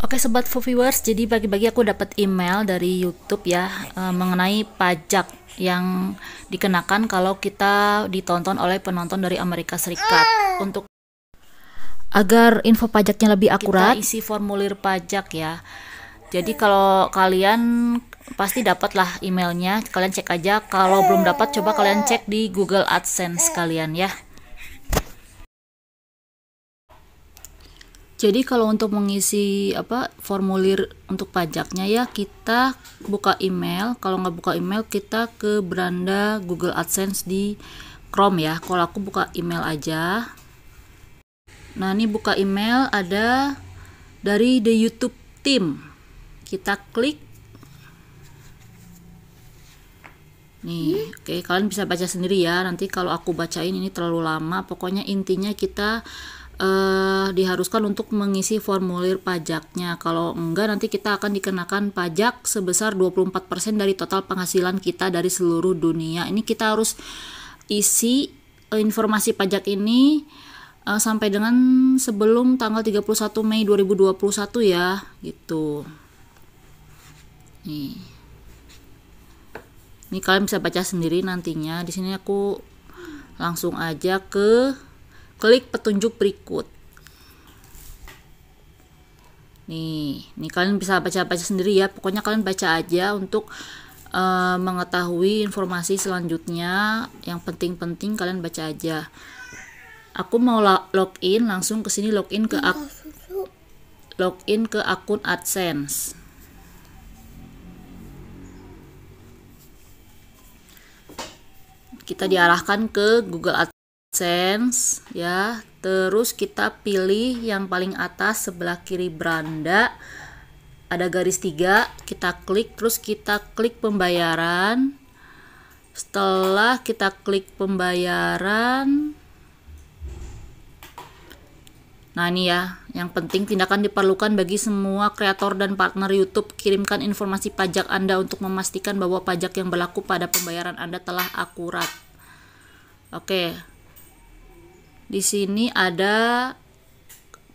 Oke sobat viewers, jadi bagi-bagi aku dapat email dari YouTube ya uh, mengenai pajak yang dikenakan kalau kita ditonton oleh penonton dari Amerika Serikat. Untuk agar info pajaknya lebih akurat, kita isi formulir pajak ya. Jadi kalau kalian pasti dapatlah emailnya, kalian cek aja. Kalau belum dapat, coba kalian cek di Google AdSense kalian ya. Jadi kalau untuk mengisi apa formulir untuk pajaknya ya kita buka email. Kalau nggak buka email kita ke beranda Google AdSense di Chrome ya. Kalau aku buka email aja. Nah ini buka email ada dari the YouTube team. Kita klik. Nih, hmm? oke kalian bisa baca sendiri ya. Nanti kalau aku bacain ini terlalu lama. Pokoknya intinya kita uh, diharuskan untuk mengisi formulir pajaknya. Kalau enggak nanti kita akan dikenakan pajak sebesar 24% dari total penghasilan kita dari seluruh dunia. Ini kita harus isi eh, informasi pajak ini uh, sampai dengan sebelum tanggal 31 Mei 2021 ya, gitu. Nih. Ini kalian bisa baca sendiri nantinya. Di sini aku langsung aja ke Klik petunjuk berikut. Nih, nih kalian bisa baca-baca sendiri ya. Pokoknya kalian baca aja untuk uh, mengetahui informasi selanjutnya. Yang penting-penting kalian baca aja. Aku mau login langsung ke sini login ke login ke akun AdSense. Kita diarahkan ke Google AdSense sense ya. Terus kita pilih yang paling atas sebelah kiri beranda ada garis tiga kita klik terus kita klik pembayaran setelah kita klik pembayaran nah ini ya yang penting tindakan diperlukan bagi semua kreator dan partner YouTube kirimkan informasi pajak Anda untuk memastikan bahwa pajak yang berlaku pada pembayaran Anda telah akurat oke di sini ada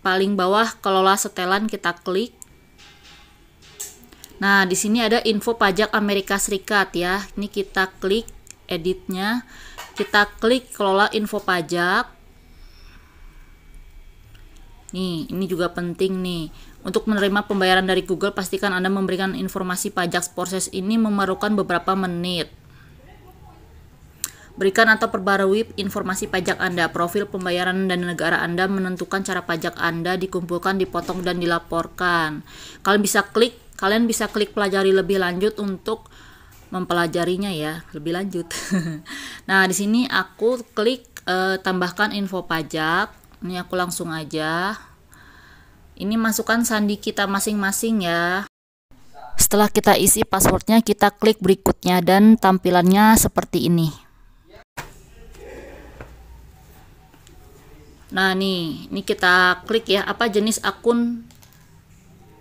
paling bawah kelola setelan kita klik. Nah, di sini ada info pajak Amerika Serikat ya. Ini kita klik editnya. Kita klik kelola info pajak. Nih, ini juga penting nih. Untuk menerima pembayaran dari Google, pastikan Anda memberikan informasi pajak proses ini memerlukan beberapa menit. Berikan atau perbarui informasi pajak Anda, profil pembayaran dan negara Anda menentukan cara pajak Anda dikumpulkan, dipotong, dan dilaporkan. Kalian bisa klik, kalian bisa klik pelajari lebih lanjut untuk mempelajarinya ya, lebih lanjut. nah, di sini aku klik e, tambahkan info pajak. Ini aku langsung aja. Ini masukkan sandi kita masing-masing ya. Setelah kita isi passwordnya, kita klik berikutnya dan tampilannya seperti ini. Nah, nih, ini kita klik ya, apa jenis akun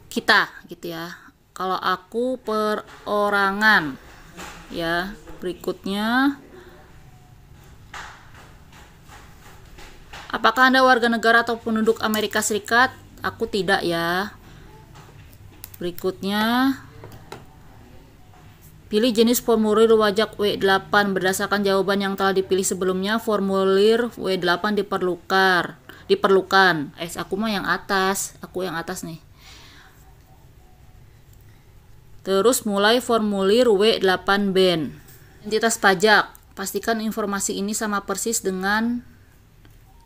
kita gitu ya. Kalau aku perorangan ya, berikutnya Apakah Anda warga negara atau penduduk Amerika Serikat? Aku tidak ya. Berikutnya Pilih jenis formulir wajak W8 berdasarkan jawaban yang telah dipilih sebelumnya. Formulir W8 diperlukan. Diperlukan. Eh, aku mah yang atas. Aku yang atas nih. Terus mulai formulir W8 band. Entitas pajak. Pastikan informasi ini sama persis dengan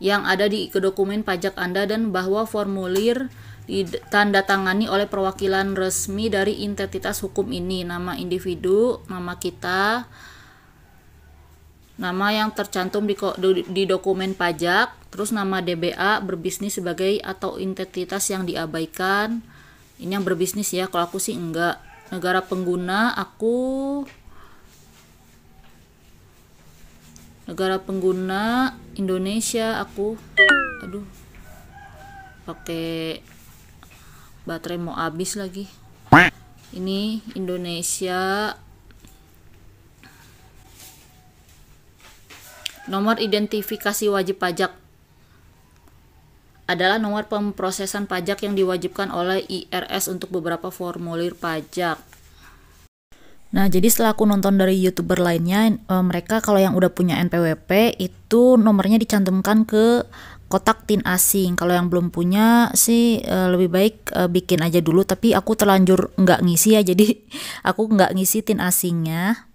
yang ada di dokumen pajak Anda dan bahwa formulir ditandatangani oleh perwakilan resmi dari entitas hukum ini, nama individu, nama kita, nama yang tercantum di, di dokumen pajak, terus nama DBA berbisnis sebagai atau entitas yang diabaikan. Ini yang berbisnis ya, kalau aku sih enggak. Negara pengguna aku negara pengguna Indonesia aku aduh pakai baterai mau habis lagi ini Indonesia nomor identifikasi wajib pajak adalah nomor pemprosesan pajak yang diwajibkan oleh IRS untuk beberapa formulir pajak. Nah, jadi setelah aku nonton dari YouTuber lainnya, eh, mereka kalau yang udah punya NPWP itu nomornya dicantumkan ke kotak tin asing. Kalau yang belum punya sih uh, lebih baik uh, bikin aja dulu. Tapi aku terlanjur nggak ngisi ya, jadi aku nggak ngisi tin asingnya.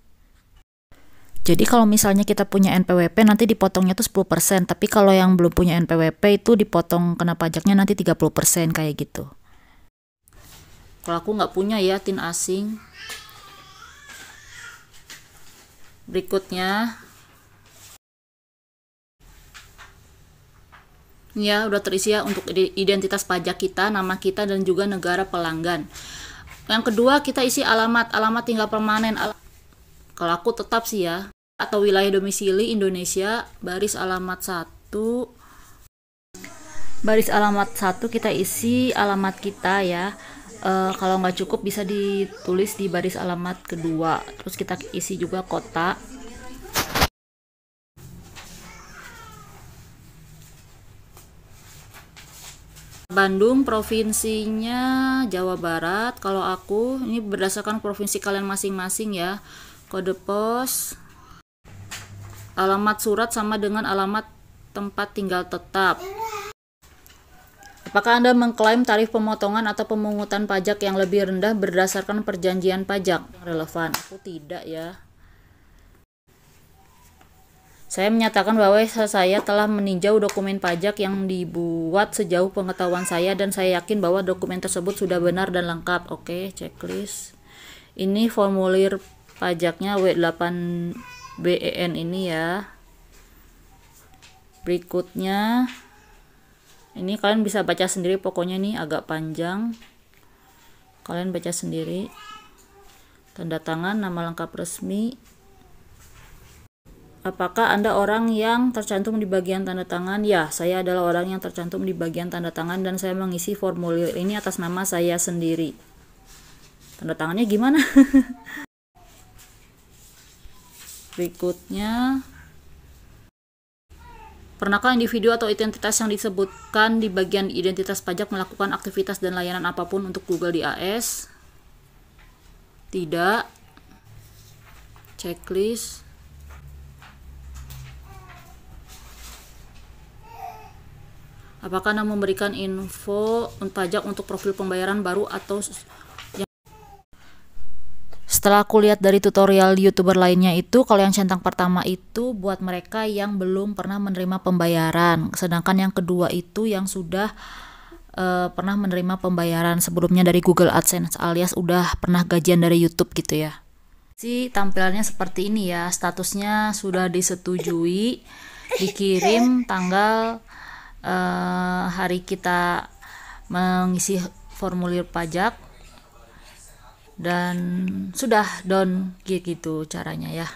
Jadi kalau misalnya kita punya NPWP nanti dipotongnya tuh 10%, tapi kalau yang belum punya NPWP itu dipotong kena pajaknya nanti 30% kayak gitu. Kalau aku nggak punya ya tin asing. Berikutnya, ya udah terisi ya untuk identitas pajak kita, nama kita dan juga negara pelanggan. Yang kedua kita isi alamat, alamat tinggal permanen. Al Kalau aku tetap sih ya atau wilayah domisili Indonesia baris alamat satu, baris alamat satu kita isi alamat kita ya. E, kalau nggak cukup bisa ditulis di baris alamat kedua terus kita isi juga kota Bandung provinsinya Jawa Barat kalau aku ini berdasarkan provinsi kalian masing-masing ya kode pos alamat surat sama dengan alamat tempat tinggal tetap Apakah Anda mengklaim tarif pemotongan atau pemungutan pajak yang lebih rendah berdasarkan perjanjian pajak? Relevan. Aku tidak ya. Saya menyatakan bahwa saya telah meninjau dokumen pajak yang dibuat sejauh pengetahuan saya dan saya yakin bahwa dokumen tersebut sudah benar dan lengkap. Oke, checklist. Ini formulir pajaknya W8BEN e ini ya. Berikutnya ini kalian bisa baca sendiri pokoknya ini agak panjang. Kalian baca sendiri. Tanda tangan nama lengkap resmi, Apakah Anda orang yang tercantum di bagian tanda tangan? Ya, saya adalah orang yang tercantum di bagian tanda tangan dan saya mengisi formulir ini atas nama saya sendiri. Tanda tangannya gimana? Berikutnya Pernahkah individu atau identitas yang disebutkan di bagian identitas pajak melakukan aktivitas dan layanan apapun untuk Google di AS? Tidak. Checklist Apakah Anda memberikan info pajak untuk profil pembayaran baru atau ya? setelah aku lihat dari tutorial youtuber lainnya itu kalau yang centang pertama itu buat mereka yang belum pernah menerima pembayaran sedangkan yang kedua itu yang sudah uh, pernah menerima pembayaran sebelumnya dari Google AdSense alias udah pernah gajian dari YouTube gitu ya si tampilannya seperti ini ya statusnya sudah disetujui dikirim tanggal Eh, hari kita mengisi formulir pajak dan sudah done gitu caranya ya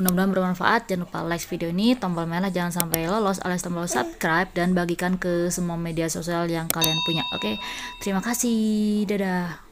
mudah-mudahan bermanfaat jangan lupa like video ini tombol merah jangan sampai lolos alias tombol subscribe dan bagikan ke semua media sosial yang kalian punya oke terima kasih dadah